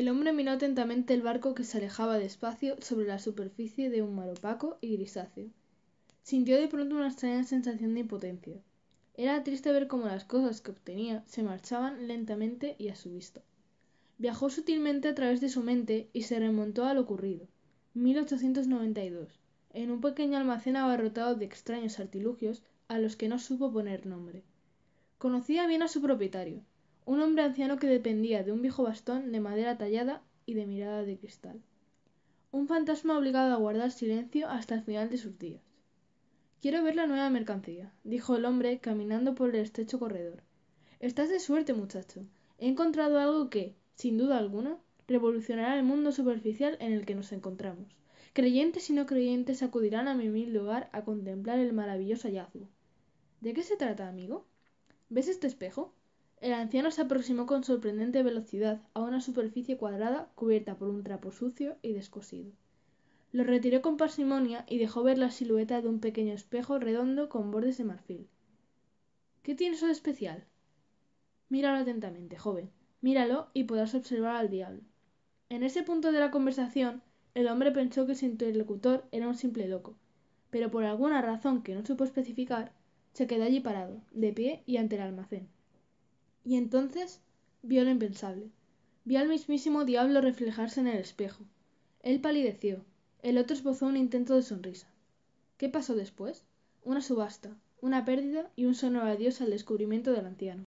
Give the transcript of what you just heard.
El hombre miró atentamente el barco que se alejaba despacio sobre la superficie de un mar opaco y grisáceo. Sintió de pronto una extraña sensación de impotencia. Era triste ver cómo las cosas que obtenía se marchaban lentamente y a su vista. Viajó sutilmente a través de su mente y se remontó a lo ocurrido. 1892, en un pequeño almacén abarrotado de extraños artilugios a los que no supo poner nombre. Conocía bien a su propietario, un hombre anciano que dependía de un viejo bastón de madera tallada y de mirada de cristal. Un fantasma obligado a guardar silencio hasta el final de sus días. Quiero ver la nueva mercancía, dijo el hombre caminando por el estrecho corredor. Estás de suerte, muchacho. He encontrado algo que, sin duda alguna, revolucionará el mundo superficial en el que nos encontramos. Creyentes y no creyentes acudirán a mi mil hogar a contemplar el maravilloso hallazgo. ¿De qué se trata, amigo? ¿Ves este espejo? El anciano se aproximó con sorprendente velocidad a una superficie cuadrada cubierta por un trapo sucio y descosido. Lo retiró con parsimonia y dejó ver la silueta de un pequeño espejo redondo con bordes de marfil. ¿Qué tiene eso de especial? Míralo atentamente, joven. Míralo y podrás observar al diablo. En ese punto de la conversación, el hombre pensó que su interlocutor era un simple loco, pero por alguna razón que no supo especificar, se quedó allí parado, de pie y ante el almacén. Y entonces vio lo impensable. Vio al mismísimo diablo reflejarse en el espejo. Él palideció. El otro esbozó un intento de sonrisa. ¿Qué pasó después? Una subasta, una pérdida y un sonoro adiós al descubrimiento del anciano.